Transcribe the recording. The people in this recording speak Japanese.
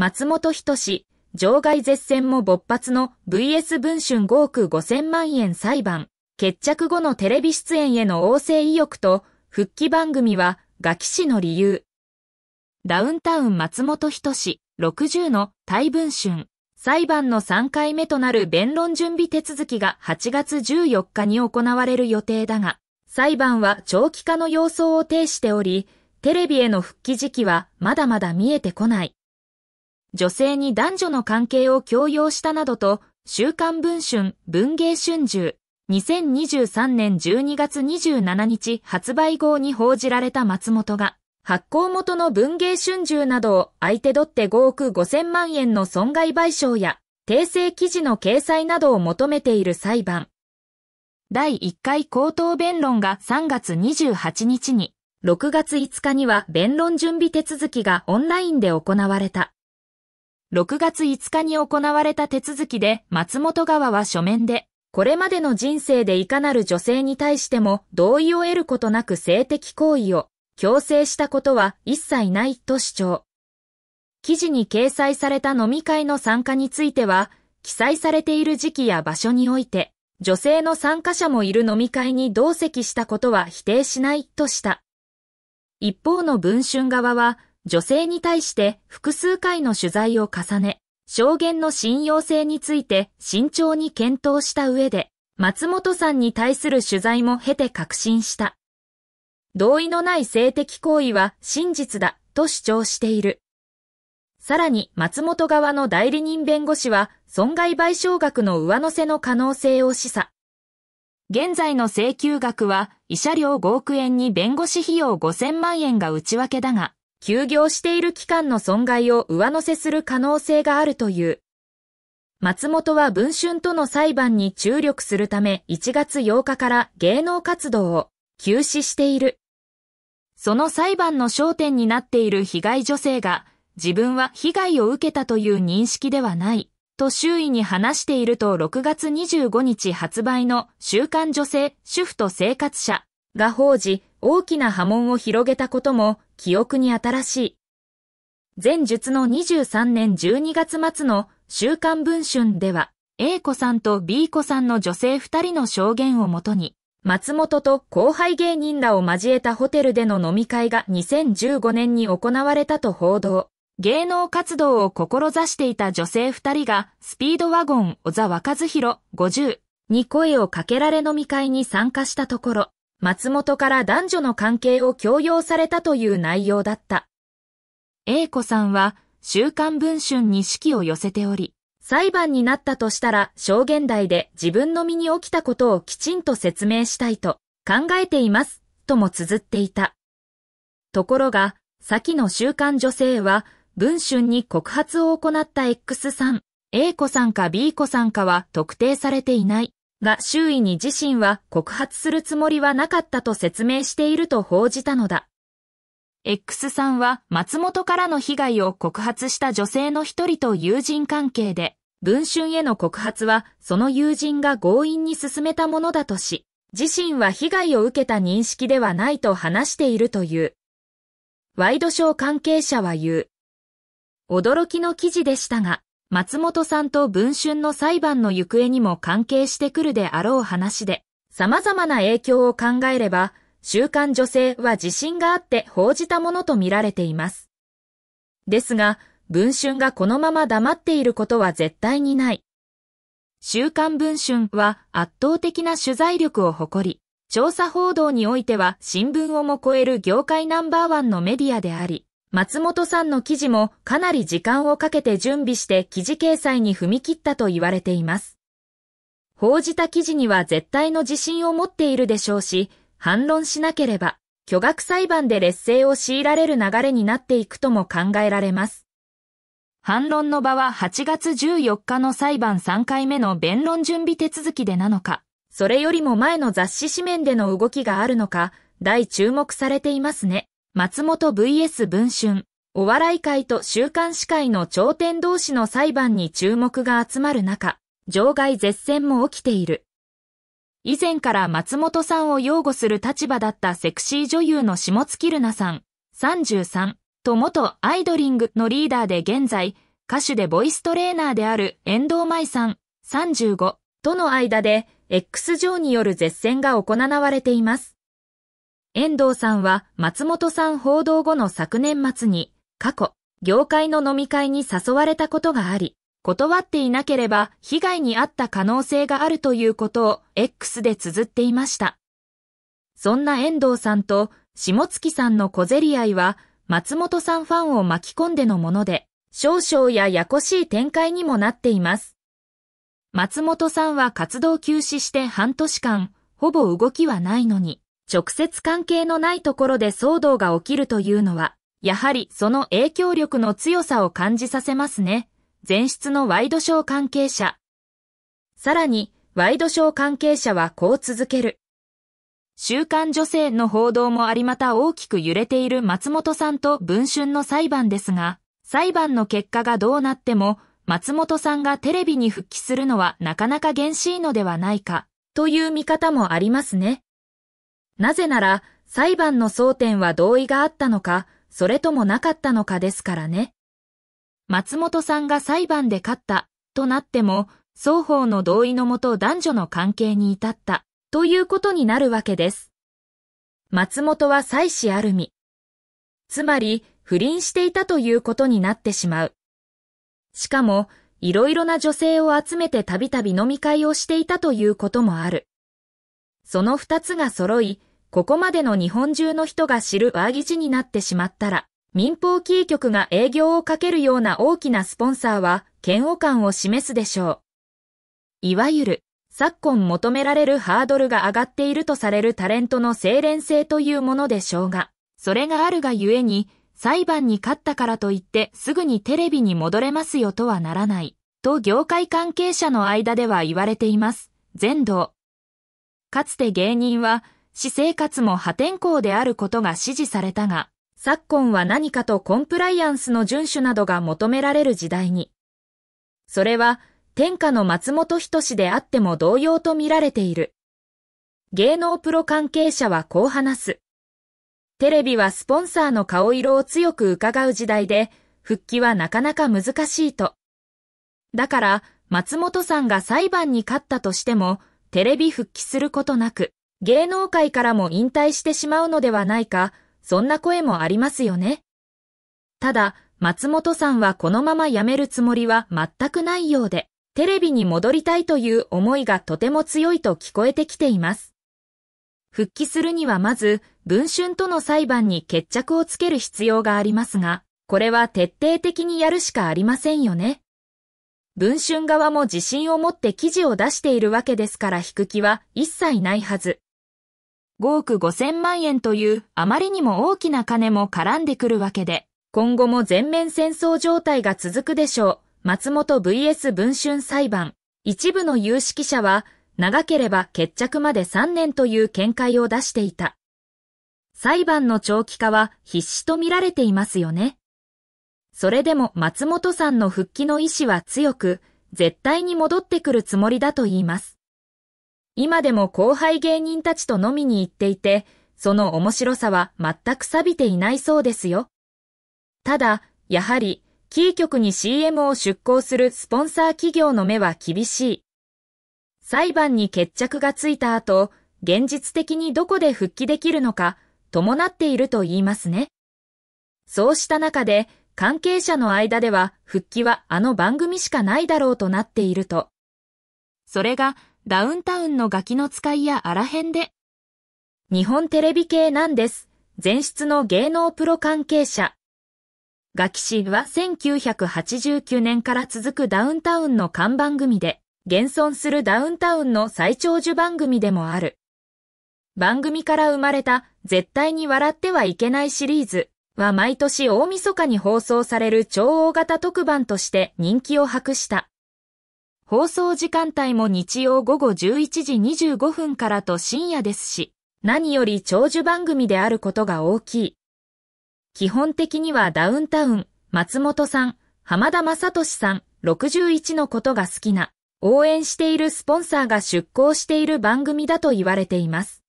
松本人志、場外絶戦も勃発の VS 文春5億5000万円裁判、決着後のテレビ出演への旺盛意欲と、復帰番組は、ガキ氏の理由。ダウンタウン松本人志、60の大文春、裁判の3回目となる弁論準備手続きが8月14日に行われる予定だが、裁判は長期化の様相を呈しており、テレビへの復帰時期はまだまだ見えてこない。女性に男女の関係を強要したなどと、週刊文春、文芸春秋、2023年12月27日発売後に報じられた松本が、発行元の文芸春秋などを相手取って5億5000万円の損害賠償や、訂正記事の掲載などを求めている裁判。第1回口頭弁論が3月28日に、6月5日には弁論準備手続きがオンラインで行われた。6月5日に行われた手続きで松本川は書面で、これまでの人生でいかなる女性に対しても同意を得ることなく性的行為を強制したことは一切ないと主張。記事に掲載された飲み会の参加については、記載されている時期や場所において、女性の参加者もいる飲み会に同席したことは否定しないとした。一方の文春側は、女性に対して複数回の取材を重ね、証言の信用性について慎重に検討した上で、松本さんに対する取材も経て確信した。同意のない性的行為は真実だと主張している。さらに松本側の代理人弁護士は損害賠償額の上乗せの可能性を示唆。現在の請求額は、医者料5億円に弁護士費用5000万円が内訳だが、休業している期間の損害を上乗せする可能性があるという。松本は文春との裁判に注力するため1月8日から芸能活動を休止している。その裁判の焦点になっている被害女性が自分は被害を受けたという認識ではないと周囲に話していると6月25日発売の週刊女性主婦と生活者が報じ大きな波紋を広げたことも記憶に新しい。前述の23年12月末の週刊文春では、A 子さんと B 子さんの女性二人の証言をもとに、松本と後輩芸人らを交えたホテルでの飲み会が2015年に行われたと報道。芸能活動を志していた女性二人が、スピードワゴン小沢和弘50に声をかけられ飲み会に参加したところ、松本から男女の関係を強要されたという内容だった。A 子さんは、週刊文春に指揮を寄せており、裁判になったとしたら証言台で自分の身に起きたことをきちんと説明したいと考えています、とも綴っていた。ところが、先の週刊女性は、文春に告発を行った X さん、A 子さんか B 子さんかは特定されていない。が周囲に自身は告発するつもりはなかったと説明していると報じたのだ。X さんは松本からの被害を告発した女性の一人と友人関係で、文春への告発はその友人が強引に進めたものだとし、自身は被害を受けた認識ではないと話しているという。ワイドショー関係者は言う。驚きの記事でしたが、松本さんと文春の裁判の行方にも関係してくるであろう話で、様々な影響を考えれば、週刊女性は自信があって報じたものと見られています。ですが、文春がこのまま黙っていることは絶対にない。週刊文春は圧倒的な取材力を誇り、調査報道においては新聞をも超える業界ナンバーワンのメディアであり、松本さんの記事もかなり時間をかけて準備して記事掲載に踏み切ったと言われています。報じた記事には絶対の自信を持っているでしょうし、反論しなければ、巨額裁判で劣勢を強いられる流れになっていくとも考えられます。反論の場は8月14日の裁判3回目の弁論準備手続きでなのか、それよりも前の雑誌紙面での動きがあるのか、大注目されていますね。松本 VS 文春、お笑い界と週刊誌界の頂点同士の裁判に注目が集まる中、場外絶戦も起きている。以前から松本さんを擁護する立場だったセクシー女優の下月ルナさん、33と元アイドリングのリーダーで現在、歌手でボイストレーナーである遠藤舞さん、35との間で、X 上による絶戦が行われています。遠藤さんは松本さん報道後の昨年末に過去、業界の飲み会に誘われたことがあり、断っていなければ被害に遭った可能性があるということを X で綴っていました。そんな遠藤さんと下月さんの小競り合いは松本さんファンを巻き込んでのもので、少々ややこしい展開にもなっています。松本さんは活動休止して半年間、ほぼ動きはないのに、直接関係のないところで騒動が起きるというのは、やはりその影響力の強さを感じさせますね。前室のワイドショー関係者。さらに、ワイドショー関係者はこう続ける。週刊女性の報道もありまた大きく揺れている松本さんと文春の裁判ですが、裁判の結果がどうなっても、松本さんがテレビに復帰するのはなかなか厳しいのではないか、という見方もありますね。なぜなら、裁判の争点は同意があったのか、それともなかったのかですからね。松本さんが裁判で勝ったとなっても、双方の同意のもと男女の関係に至ったということになるわけです。松本は妻子あるみ。つまり、不倫していたということになってしまう。しかも、いろいろな女性を集めてたびたび飲み会をしていたということもある。その二つが揃い、ここまでの日本中の人が知る和議事になってしまったら、民放キー局が営業をかけるような大きなスポンサーは、嫌悪感を示すでしょう。いわゆる、昨今求められるハードルが上がっているとされるタレントの精錬性というものでしょうが、それがあるがゆえに、裁判に勝ったからといってすぐにテレビに戻れますよとはならない、と業界関係者の間では言われています。全道。かつて芸人は、私生活も破天荒であることが支持されたが、昨今は何かとコンプライアンスの遵守などが求められる時代に。それは、天下の松本人志であっても同様と見られている。芸能プロ関係者はこう話す。テレビはスポンサーの顔色を強く伺う時代で、復帰はなかなか難しいと。だから、松本さんが裁判に勝ったとしても、テレビ復帰することなく、芸能界からも引退してしまうのではないか、そんな声もありますよね。ただ、松本さんはこのまま辞めるつもりは全くないようで、テレビに戻りたいという思いがとても強いと聞こえてきています。復帰するにはまず、文春との裁判に決着をつける必要がありますが、これは徹底的にやるしかありませんよね。文春側も自信を持って記事を出しているわけですから引く気は一切ないはず。5億5千万円というあまりにも大きな金も絡んでくるわけで、今後も全面戦争状態が続くでしょう。松本 VS 文春裁判。一部の有識者は、長ければ決着まで3年という見解を出していた。裁判の長期化は必死と見られていますよね。それでも松本さんの復帰の意志は強く、絶対に戻ってくるつもりだと言います。今でも後輩芸人たちと飲みに行っていて、その面白さは全く錆びていないそうですよ。ただ、やはり、キー局に CM を出稿するスポンサー企業の目は厳しい。裁判に決着がついた後、現実的にどこで復帰できるのか、伴っていると言いますね。そうした中で、関係者の間では復帰はあの番組しかないだろうとなっていると。それがダウンタウンのガキの使いやあらへんで。日本テレビ系なんです。前室の芸能プロ関係者。ガキ氏は1989年から続くダウンタウンの看番組で、現存するダウンタウンの最長寿番組でもある。番組から生まれた絶対に笑ってはいけないシリーズは毎年大晦日に放送される超大型特番として人気を博した。放送時間帯も日曜午後11時25分からと深夜ですし、何より長寿番組であることが大きい。基本的にはダウンタウン、松本さん、浜田正俊さん、61のことが好きな、応援しているスポンサーが出向している番組だと言われています。